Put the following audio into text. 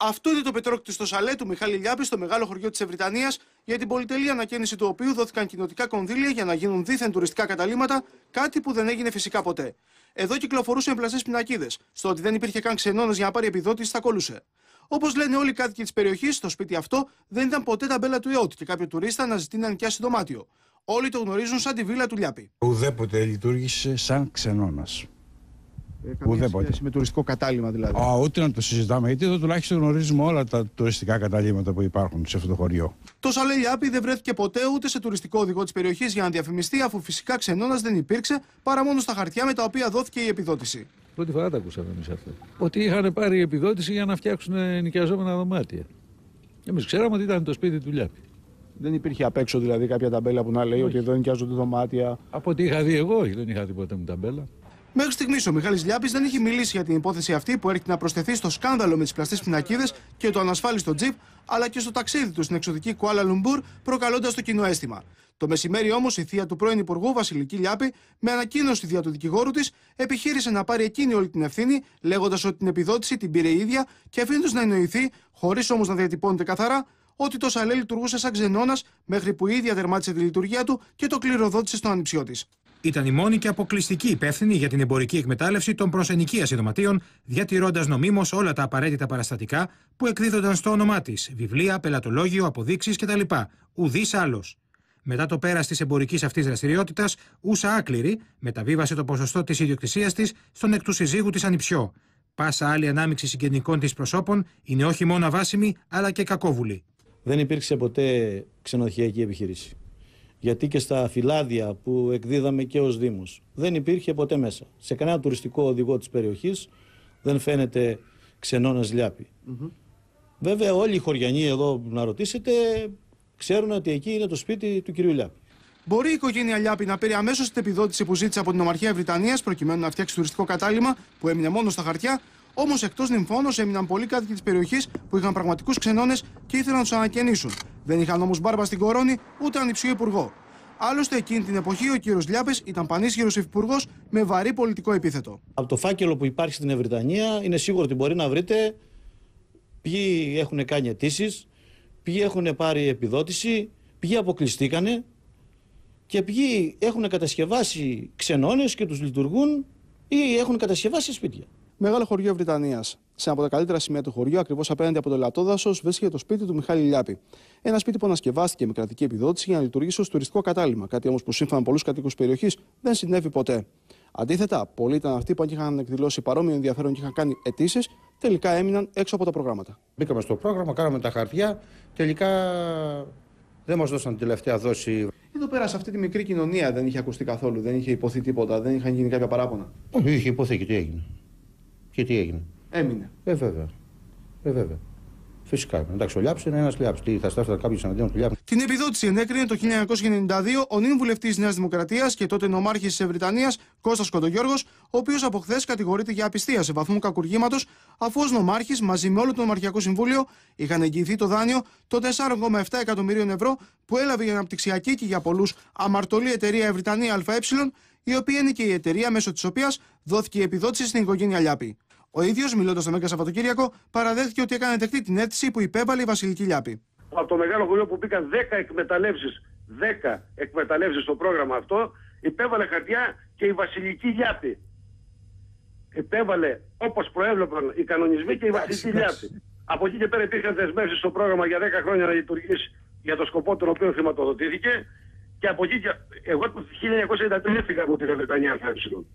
Αυτό είναι το πετρόκτη στο σαλέ του Μιχάλη Λιάπη στο μεγάλο χωριό της Ευρυτανίας, για την πολυτελή ανακαίνιση του οποίου δόθηκαν κοινοτικά κονδύλια για να γίνουν δίθεν τουριστικά καταλήματα κάτι που δεν έγινε φυσικά ποτέ. Εδώ κυκλοφορούσαν πλαστές πινακίδες. Στο ότι δεν υπήρχε καν ξενώνα για να πάρει επιδότηση, θα κολούσε. Όπως λένε όλοι οι κάτοικοι της περιοχής, στο σπίτι αυτό δεν ήταν ποτέ τα μπέλα του ΕΟΤ και κάποιο τουρίστα να ζητεί να νοικιάσει δωμάτιο. Όλοι το γνωρίζουν σαν τη βίλα του Λιάπη. Ουδέποτε λειτουργήσε σαν ξενώνας. Ε, καμία σχέση με τουριστικό κατάλημα δηλαδή. Α, ούτε να το συζητάμε, γιατί εδώ τουλάχιστον γνωρίζουμε όλα τα τουριστικά καταλήμματα που υπάρχουν σε αυτό το χωριό. Το Σαλέ άπη δεν βρέθηκε ποτέ ούτε σε τουριστικό οδηγό της περιοχής για να διαφημιστεί, αφού φυσικά ξενώνας δεν υπήρξε παρά μόνο στα χαρτιά με τα οποία δόθηκε η επιδότηση. Πρώτη φορά τα ακούσαμε εμείς αυτό. Ότι είχαν πάρει επιδότηση για να φτιάξουν νοικιαζόμενα δωμάτια. Εμείς ξέραμε ότι ήταν το σπίτι του Λιάπη. Δεν υπήρχε απ' έξω δηλαδή κάποια ταμπέλα που να λέει ότι εδώ νοικιάζονται δωμάτια. Από ό,τι είχα δει εγώ, δεν είχα δει ποτέ μου ταμπέλα. Μέχρι στιγμής ο Μιχάλης Λιάπης δεν έχει μιλήσει για την υπόθεση αυτή που έρχεται να προσθεθεί στο σκάνδαλο με τις πλαστές πινακίδες και το ανασφάλιστο τζιπ, αλλά και στο ταξίδι του στην εξωτική Κουάλα Λουμπούρ, προκαλώντας το κοινό αίσθημα. Το μεσημέρι όμως η θεία του πρώην Υπουργού Βασιλική Λιάπη, με ανακοίνωση δια του δικηγόρου της, επιχείρησε να πάρει εκείνη όλη την ευθύνη, λέγοντας ότι την επιδότηση την πήρε η ίδια και αφήνοντας να εννοηθεί, χωρίς όμως να διατυπώνεται καθαρά, ότι το σαλέ λειτουργούσε σαν ξενώνας μέχρι που η ίδια δερμάτισε τη λειτουργία του και το κληροδότησε στον ανιψιό ήταν η μόνη και αποκλειστική υπεύθυνη για την εμπορική εκμετάλλευση των προσενοικία δωματίων, διατηρώντας νομίμως όλα τα απαραίτητα παραστατικά που εκδίδονταν στο όνομά της, βιβλία, πελατολόγιο, αποδείξεις κτλ. Ουδής άλλος. Μετά το πέρας της εμπορικής αυτής δραστηριότητας, ούσα άκληρη μεταβίβασε το ποσοστό της ιδιοκτησίας της στον εκ του συζύγου της Ανιψιό. Πάσα άλλη ανάμειξη συγγενικών της προσώπων είναι όχι μόνο αβάσιμη, αλλά και κακόβουλη. Δεν υπήρξε ποτέ ξενοδοχειακή επιχείρηση γιατί και στα φυλάδια που εκδίδαμε και ως Δήμος δεν υπήρχε ποτέ μέσα. Σε κανένα τουριστικό οδηγό της περιοχής δεν φαίνεται ξενώνας λιάπη. Βέβαια όλοι οι χωριανοί εδώ να ρωτήσετε ξέρουν ότι εκεί είναι το σπίτι του κυρίου Λιάπη. Μπορεί η οικογένεια Λιάπη να πήρε αμέσως την επιδότηση που ζήτησε από την Ομαρχία Βρυτανία προκειμένου να φτιάξει τουριστικό κατάλημα που έμεινε μόνο στα χαρτιά, Όμως εκτός νυμφώνος έμειναν πολλοί κάτοικοι της περιοχής που είχαν πραγματικούς ξενώνες και ήθελαν να τους ανακαινήσουν. Δεν είχαν όμως μπάρμπα στην κορώνη ούτε ανυψιό υπουργό. Άλλωστε, εκείνη την εποχή ο κύριος Λιάπες ήταν πανίσχυρος Υπουργό με βαρύ πολιτικό επίθετο. Από το φάκελο που υπάρχει στην Ευρυτανία, είναι σίγουρο ότι μπορεί να βρείτε ποιοι έχουν κάνει αιτήσεις, ποιοι έχουν πάρει επιδότηση, ποιοι αποκλειστήκανε και ποιοι έχουν κατασκευάσει ξενώνες και τους λειτουργούν ή έχουν κατασκευάσει σπίτια. Μεγάλο χωριό Βρυτανία. Σε ένα από τα καλύτερα σημεία του χωριού, ακριβώς απέναντι από το Λατόδασος, βρίσκεται το σπίτι του Μιχάλη Λιάπη. Ένα σπίτι που ανασκευάστηκε με κρατική επιδότηση για να λειτουργήσει ως τουριστικό κατάλημα. Κάτι όμως που σύμφωνα με πολλούς κατοίκους περιοχής δεν συνέβη ποτέ. Αντίθετα, πολλοί ήταν αυτοί που αν είχαν εκδηλώσει παρόμοιο ενδιαφέρον και είχαν κάνει αιτήσεις, τελικά έμειναν έξω από τα προγράμματα. Μπήκαμε στο πρόγραμμα, κάναμε τα χαρτιά, τελικά δεν μας δώσαν την τελευταία δόση. Εδώ πέρα σε αυτή τη μικρή κοινωνία δεν είχε ακουστεί καθόλου, δεν είχε υποθεί τίποτα, δεν είχαν γίνει κάποια παράπονα. Όχι, είχε υποθεί και τι έγινε. Και τι έγινε. Έμεινε. Ε, βέβαια. Ε, βέβαια. Φυσικά. Εντάξει, ο είναι ένας Λιάψη. Τι θα στάθει κάποιο εναντίον του Την επιδότηση ενέκρινε το 1992 ο νυν βουλευτής Νέας Δημοκρατίας και τότε νομάρχης της Ευρυτανίας Κώστας Κοντογιώργος, ο οποίος από χθες κατηγορείται για απιστία σε βαθμό κακουργήματος, αφού ως νομάρχης μαζί με όλο το Νομαρχιακό Συμβούλιο είχαν εγγυηθεί το δάνειο των 4,7 εκατομμυρίων ευρώ που έλαβε η αναπτυξιακή και για πολλούς αμαρτωλή εταιρεία Ευρυτανία ΑΕ, η οποία είναι και η εταιρεία μέσω της οποίας δόθηκε η επιδότηση στην οικογένεια Λιάπη. Ο ίδιος, μιλώντας στο Μέγκα Σαββατοκύριακο, παραδέχτηκε ότι έκανε δεκτή την αίτηση που υπέβαλε η Βασιλική Λιάπη. Από το μεγάλο Βουλίο που μπήκαν 10 εκμεταλλεύσει, 10 εκμεταλλεύσεις στο πρόγραμμα αυτό, υπέβαλε χαρτιά και η Βασιλική Λιάπη. Υπέβαλε όπως προέβλεπαν οι κανονισμοί και η Βασιλική Λιάπη. Από εκεί και πέρα υπήρχαν δεσμεύσεις στο πρόγραμμα για 10 χρόνια να λειτουργήσει για το σκοπό τον οποίο χρηματοδοτήθηκε. Και από εκεί εγώ το 1993 έφυγα από τη Βρετανία έψηλον.